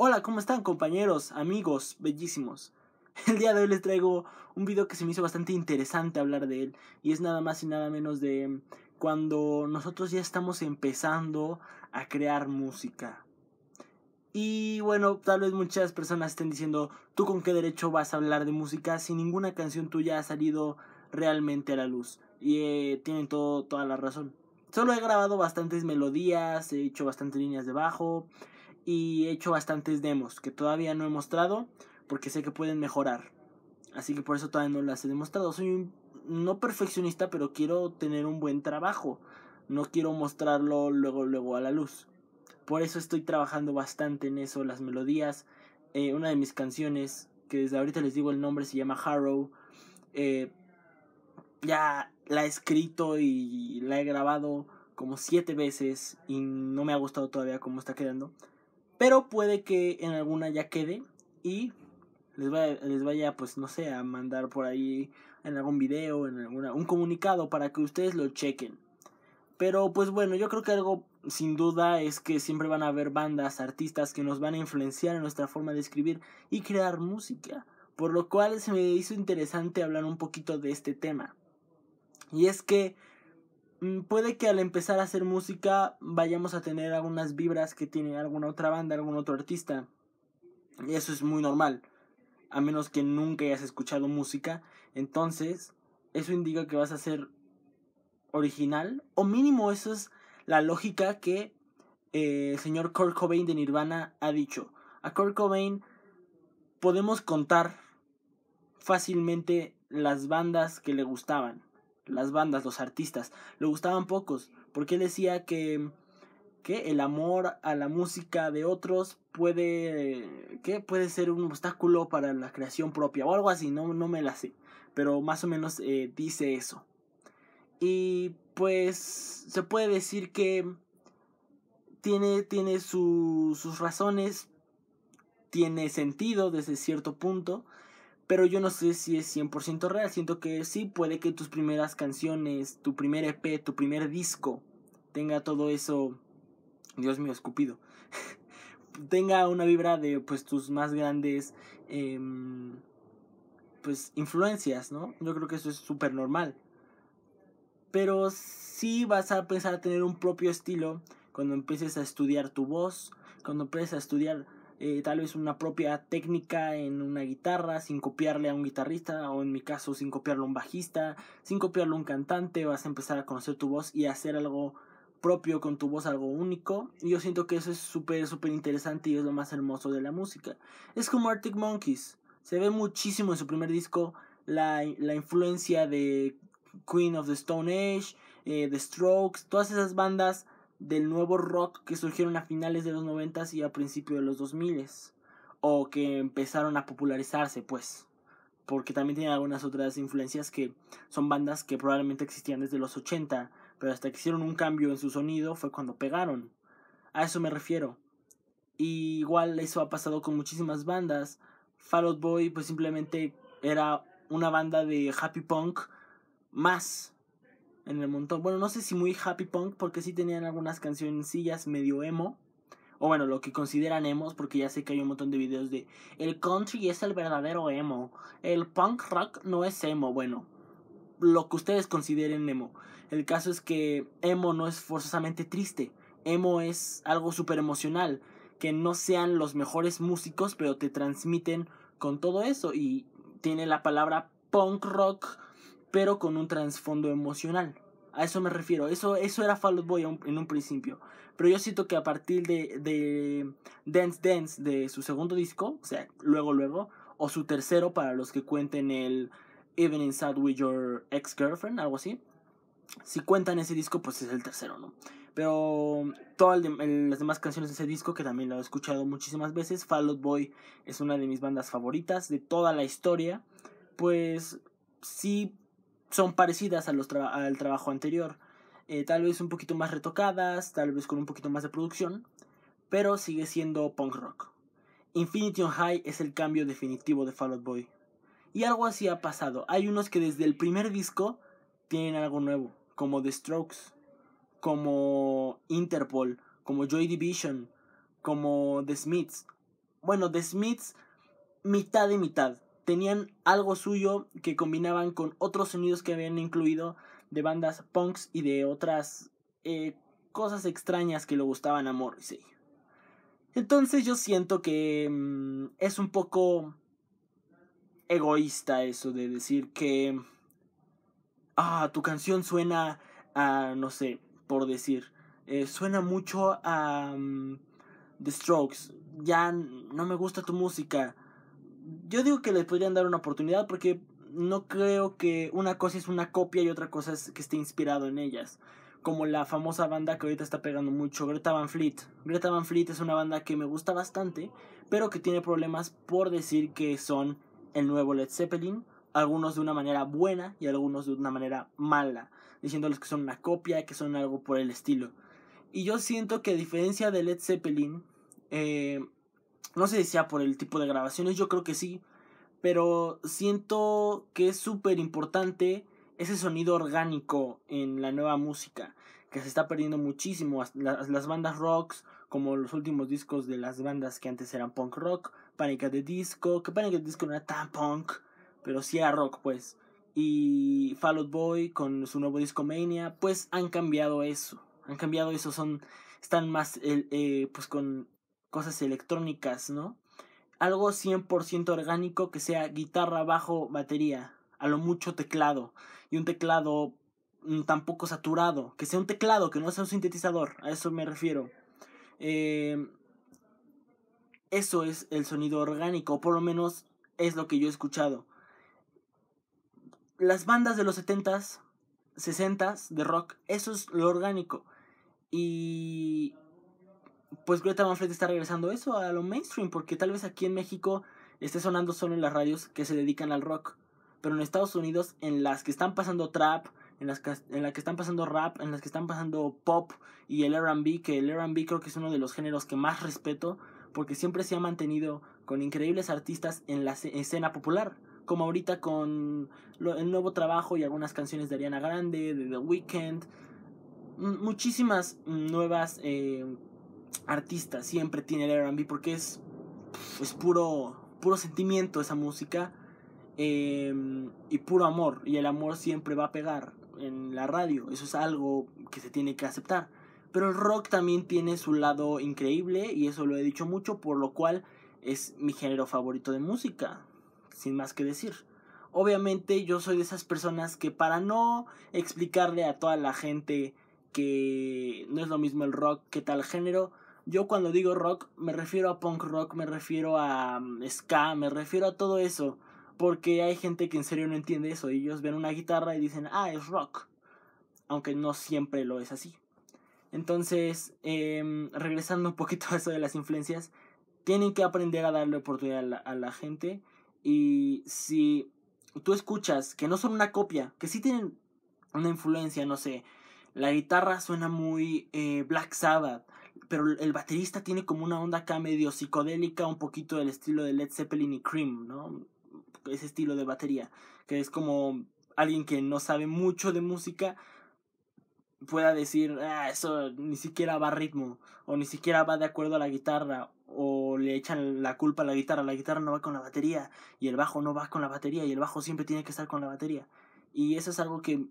Hola, ¿cómo están compañeros, amigos, bellísimos? El día de hoy les traigo un video que se me hizo bastante interesante hablar de él y es nada más y nada menos de cuando nosotros ya estamos empezando a crear música. Y bueno, tal vez muchas personas estén diciendo, ¿tú con qué derecho vas a hablar de música si ninguna canción tuya ha salido realmente a la luz? Y eh, tienen toda la razón. Solo he grabado bastantes melodías, he hecho bastantes líneas de bajo, y he hecho bastantes demos que todavía no he mostrado porque sé que pueden mejorar. Así que por eso todavía no las he demostrado. Soy un, no perfeccionista, pero quiero tener un buen trabajo. No quiero mostrarlo luego luego a la luz. Por eso estoy trabajando bastante en eso, las melodías. Eh, una de mis canciones, que desde ahorita les digo el nombre, se llama Harrow. Eh, ya la he escrito y la he grabado como siete veces y no me ha gustado todavía cómo está quedando. Pero puede que en alguna ya quede y les vaya, les vaya pues no sé, a mandar por ahí en algún video, en alguna, un comunicado para que ustedes lo chequen. Pero pues bueno, yo creo que algo sin duda es que siempre van a haber bandas, artistas que nos van a influenciar en nuestra forma de escribir y crear música. Por lo cual se me hizo interesante hablar un poquito de este tema. Y es que Mm, puede que al empezar a hacer música vayamos a tener algunas vibras que tiene alguna otra banda, algún otro artista. Y eso es muy normal. A menos que nunca hayas escuchado música. Entonces, eso indica que vas a ser original. O mínimo eso es la lógica que eh, el señor Kurt Cobain de Nirvana ha dicho. A Kurt Cobain podemos contar fácilmente las bandas que le gustaban las bandas, los artistas. Le gustaban pocos, porque él decía que, que el amor a la música de otros puede, que puede ser un obstáculo para la creación propia o algo así, no, no me la sé, pero más o menos eh, dice eso. Y pues se puede decir que tiene, tiene sus razones, tiene sentido desde cierto punto, pero yo no sé si es 100% real. Siento que sí, puede que tus primeras canciones, tu primer EP, tu primer disco tenga todo eso. Dios mío, escupido. tenga una vibra de pues tus más grandes em, pues influencias, ¿no? Yo creo que eso es súper normal. Pero sí vas a pensar a tener un propio estilo cuando empieces a estudiar tu voz, cuando empieces a estudiar eh, tal vez una propia técnica en una guitarra, sin copiarle a un guitarrista, o en mi caso, sin copiarle a un bajista, sin copiarle a un cantante, vas a empezar a conocer tu voz y a hacer algo propio con tu voz, algo único. Y yo siento que eso es súper, súper interesante y es lo más hermoso de la música. Es como Arctic Monkeys, se ve muchísimo en su primer disco la, influencia de Queen of the Stone Age, eh, The Strokes, todas esas bandas del nuevo rock que surgieron a finales de los 90 y a principios de los dos 2000 o que empezaron a popularizarse, pues, porque también tienen algunas otras influencias que son bandas que probablemente existían desde los 80, pero hasta que hicieron un cambio en su sonido fue cuando pegaron. A eso me refiero. igual eso ha pasado con muchísimas bandas. Fall Out Boy pues simplemente era una banda de happy punk más en el montón. Bueno, no sé si muy happy punk, porque sí tenían algunas cancioncillas medio emo. O bueno, lo que consideran emos, porque ya sé que hay un montón de videos de el country es el verdadero emo. El punk rock no es emo. Bueno, lo que ustedes consideren emo. El caso es que emo no es forzosamente triste. Emo es algo súper emocional. Que no sean los mejores músicos, pero te transmiten con todo eso. Y tiene la palabra punk rock pero con un trasfondo emocional. A eso me refiero. Eso, eso era Fall Out Boy en un principio. Pero yo siento que a partir de, de Dance Dance, de su segundo disco, o sea, luego, luego, o su tercero, para los que cuenten el Even Inside with Your Ex Girlfriend, algo así. Si cuentan ese disco, pues es el tercero, ¿no? Pero todas las demás canciones de ese disco, que también lo he escuchado muchísimas veces, Fall Out Boy es una de mis bandas favoritas de toda la historia. Pues sí son parecidas a los al trabajo anterior. Eh, tal vez un poquito más retocadas, tal vez con un poquito más de producción, pero sigue siendo punk rock. Infinity on High es el cambio definitivo de Fall Out Boy. Y algo así ha pasado. Hay unos que desde el primer disco tienen algo nuevo, como The Strokes, como Interpol, como Joy Division, como The Smiths. Bueno, The Smiths mitad de mitad tenían algo suyo que combinaban con otros sonidos que habían incluido de bandas punks y de otras eh, cosas extrañas que le gustaban a Morrissey. Entonces yo siento que mm, es un poco egoísta eso de decir que ah tu canción suena a no sé por decir eh, suena mucho a mm, The Strokes ya no me gusta tu música yo digo que les podrían dar una oportunidad porque no creo que una cosa es una copia y otra cosa es que esté inspirado en ellas. Como la famosa banda que ahorita está pegando mucho, Greta Van Fleet. Greta Van Fleet es una banda que me gusta bastante, pero que tiene problemas por decir que son el nuevo Led Zeppelin, algunos de una manera buena y algunos de una manera mala, diciéndoles que son una copia, que son algo por el estilo. Y yo siento que a diferencia de Led Zeppelin, eh, no sé si sea por el tipo de grabaciones, yo creo que sí. Pero siento que es súper importante ese sonido orgánico en la nueva música, que se está perdiendo muchísimo. Las, bandas rocks, como los últimos discos de las bandas que antes eran punk rock, Pánica de Disco, que Pánica de Disco no era tan punk, pero sí era rock, pues. Y Fall Boy con su nuevo disco Mania, pues han cambiado eso. Han cambiado eso, son están más eh, pues con cosas electrónicas, ¿no? Algo 100% orgánico que sea guitarra, bajo, batería, a lo mucho teclado, y un teclado mm, tampoco saturado, que sea un teclado, que no sea un sintetizador, a eso me refiero. Eh, eso es el sonido orgánico, por lo menos es lo que yo he escuchado. Las bandas de los 70s, 60s de rock, eso es lo orgánico. Y pues Greta Manfred está regresando eso a lo mainstream, porque tal vez aquí en México esté sonando solo en las radios que se dedican al rock, pero en Estados Unidos, en las que están pasando trap, en las que, en las que están pasando rap, en las que están pasando pop y el RB, que el RB creo que es uno de los géneros que más respeto, porque siempre se ha mantenido con increíbles artistas en la escena popular, como ahorita con el nuevo trabajo y algunas canciones de Ariana Grande, de The Weeknd, muchísimas nuevas... Eh, artista siempre tiene el RB porque es, es puro, puro sentimiento esa música em, y puro amor. Y el amor siempre va a pegar en la radio. Eso es algo que se tiene que aceptar. Pero el rock también tiene su lado increíble y eso lo he dicho mucho, por lo cual es mi género favorito de música, sin más que decir. Obviamente yo soy de esas personas que para no explicarle a toda la gente que no es lo mismo el rock que tal género. Yo cuando digo rock me refiero a punk rock, me refiero a mm, ska, me refiero a todo eso. Porque hay gente que en serio no entiende eso. Ellos ven una guitarra y dicen, ah, es rock. Aunque no siempre lo es así. Entonces, em, regresando un poquito a eso de las influencias, tienen que aprender a darle oportunidad a la, gente. Y si tú escuchas que no son una copia, que sí tienen una influencia, no sé, la guitarra suena muy eh, Black Sabbath, pero el baterista tiene como una onda acá medio psicodélica, un poquito del estilo de Led Zeppelin y Cream, ¿no? Ese estilo de batería, que es como alguien que no sabe mucho de música pueda decir, ah, eso ni siquiera va a ritmo, o ni siquiera va de acuerdo a la guitarra, o le echan la culpa a la guitarra, la guitarra no va con la batería, y el bajo no va con la batería, y el bajo siempre tiene que estar con la batería. Y eso es algo que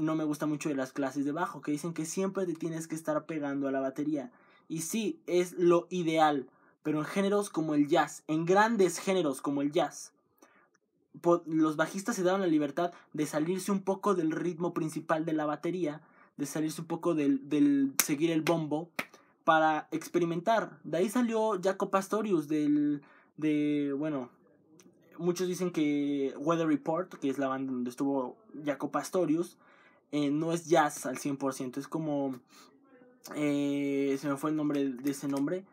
no me gusta mucho de las clases de bajo, que dicen que siempre te tienes que estar pegando a la batería. Y sí, es lo ideal, pero en géneros como el jazz, en grandes géneros como el jazz, los bajistas se daban la libertad de salirse un poco del ritmo principal de la batería, de salirse un poco del, del seguir el bombo, para experimentar. De ahí salió Jaco Pastorius del, de, bueno, muchos dicen que Weather Report, que es la banda donde estuvo Jaco Pastorius, eh, no es jazz al 100%, es como... Eh, se me fue el nombre de ese nombre,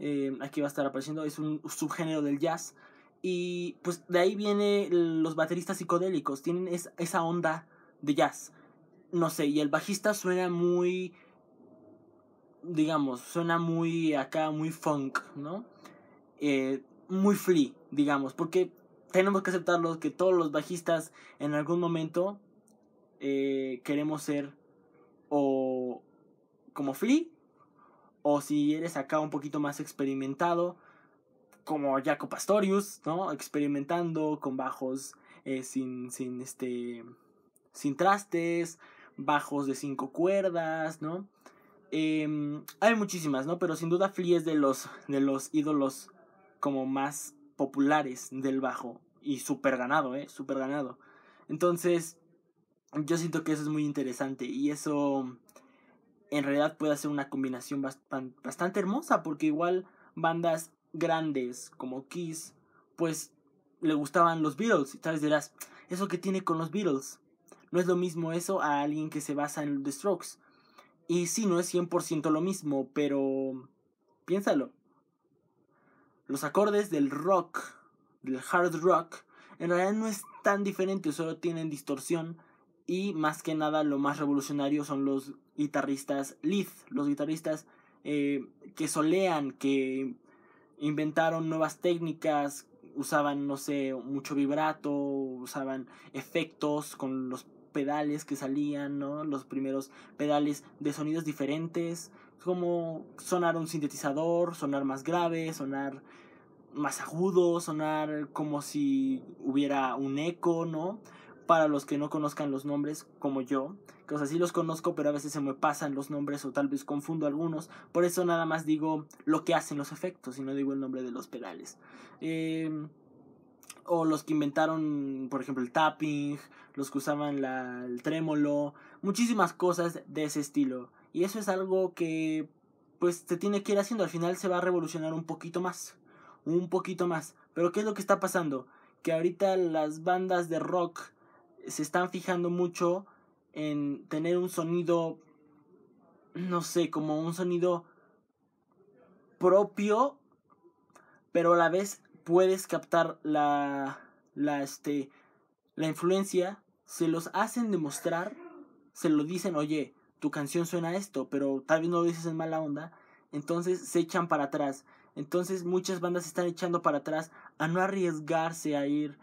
eh, aquí va a estar apareciendo, es un subgénero del jazz. Y pues de ahí viene los bateristas psicodélicos, tienen esa onda de jazz. No sé, y el bajista suena muy, digamos, suena muy acá, muy funk, ¿no? muy free, digamos, porque tenemos que aceptarlo que todos los bajistas en algún momento eh, queremos ser o como Flea, o si eres acá un poquito más experimentado, como Jaco Pastorius, ¿no? Experimentando con bajos eh, sin, sin, este, sin trastes, bajos de cinco cuerdas, ¿no? Em, hay muchísimas, ¿no? Pero sin duda Flea es de los, de los ídolos como más populares del bajo. Y súper ganado, ¿eh? Súper ganado. Entonces, yo siento que eso es muy interesante y eso en realidad puede ser una combinación bastante, hermosa porque igual bandas grandes como Kiss pues le gustaban los Beatles y tal vez dirás, ¿eso que tiene con los Beatles? No es lo mismo eso a alguien que se basa en The Strokes. Y sí, no es 100% lo mismo, pero piénsalo. Los acordes del rock, del hard rock, en realidad no es tan diferente, solo tienen distorsión y más que nada lo más revolucionario son los guitarristas lead, los guitarristas eh, que solean, que inventaron nuevas técnicas, usaban, no sé, mucho vibrato, usaban efectos con los pedales que salían, ¿no? Los primeros pedales de sonidos diferentes, como sonar un sintetizador, sonar más grave, sonar más agudo, sonar como si hubiera un eco, ¿no? para los que no conozcan los nombres, como yo, que o sea, sí los conozco, pero a veces se me pasan los nombres o tal vez confundo algunos, por eso nada más digo lo que hacen los efectos y no digo el nombre de los pedales. Eh, o los que inventaron, por ejemplo, el tapping, los que usaban el trémolo, muchísimas cosas de ese estilo. Y eso es algo que pues se tiene que ir haciendo, al final se va a revolucionar un poquito más, un poquito más. Pero ¿qué es lo que está pasando? Que ahorita las bandas de rock se están fijando mucho en tener un sonido, no sé, como un sonido propio, pero a la vez puedes captar la, la, este, la influencia, se los hacen demostrar, se lo dicen, oye, tu canción suena a esto, pero tal vez no lo dices en mala onda, entonces se echan para atrás. Entonces muchas bandas se están echando para atrás a no arriesgarse a ir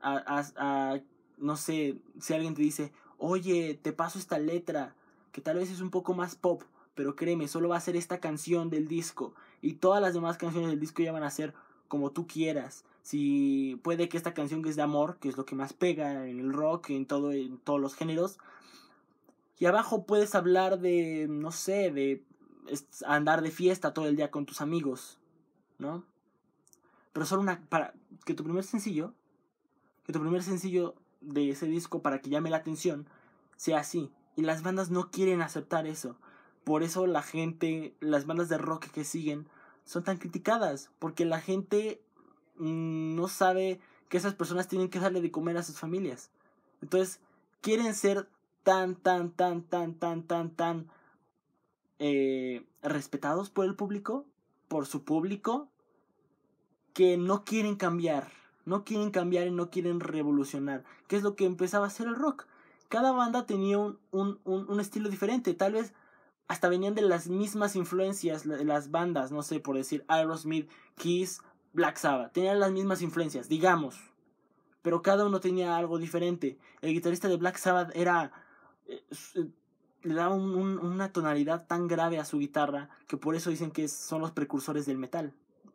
a, a, a no sé, si alguien te dice, oye, te paso esta letra, que tal vez es un poco más pop, pero créeme, solo va a ser esta canción del disco. Y todas las demás canciones del disco ya van a ser como tú quieras. Si puede que esta canción que es de amor, que es lo que más pega en el rock, en, todo, en todos los géneros. Y abajo puedes hablar de, no sé, de andar de fiesta todo el día con tus amigos, ¿no? Pero solo una, para que tu primer sencillo, que tu primer sencillo de ese disco para que llame la atención sea así. Y las bandas no quieren aceptar eso. Por eso la gente, las bandas de rock que siguen, son tan criticadas. Porque la gente mm, no sabe que esas personas tienen que darle de comer a sus familias. Entonces, quieren ser tan, tan, tan, tan, tan, tan, tan eh, respetados por el público, por su público, que no quieren cambiar no quieren cambiar y no quieren revolucionar, que es lo que empezaba a hacer el rock. Cada banda tenía un, estilo diferente, tal vez hasta venían de las mismas influencias las bandas, no sé, por decir Aerosmith, Kiss, Black Sabbath, tenían las mismas influencias, digamos. Pero cada uno tenía algo diferente. El guitarrista de Black Sabbath era... Eh, eh, le daba una tonalidad tan grave a su guitarra que por eso dicen que son los precursores del metal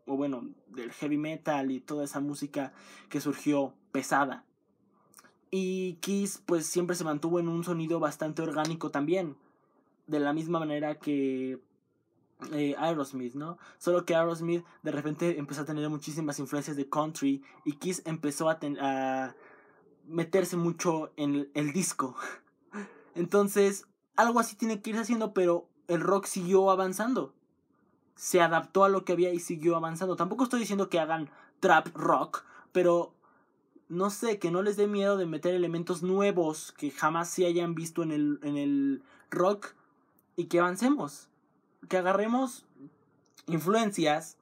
o bueno, del heavy metal y toda esa música que surgió pesada. Y Kiss pues siempre se mantuvo en un sonido bastante orgánico también, de la misma manera que eh, Aerosmith, ¿no? Solo que Aerosmith de repente empezó a tener muchísimas influencias de country y Kiss empezó a, meterse mucho en el, el disco. Entonces, algo así tiene que irse haciendo, pero el rock siguió avanzando se adaptó a lo que había y siguió avanzando. Tampoco estoy diciendo que hagan trap rock, pero no sé, que no les dé miedo de meter elementos nuevos que jamás se hayan visto en el, en el rock y que avancemos. Que agarremos influencias,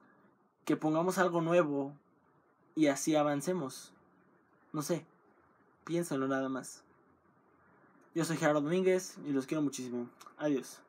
que pongamos algo nuevo y así avancemos. No sé, piénsalo nada más. Yo soy Gerardo Domínguez y los quiero muchísimo. Adiós.